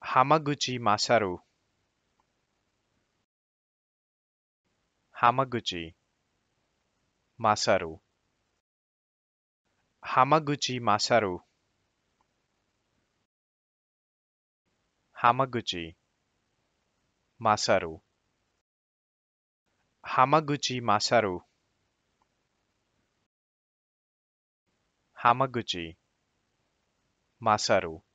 Hamaguchi Masaru Hamaguchi Masaru Hamaguchi Masaru Hamaguchi Masaru Hamaguchi Masaru Hamaguchi Masaru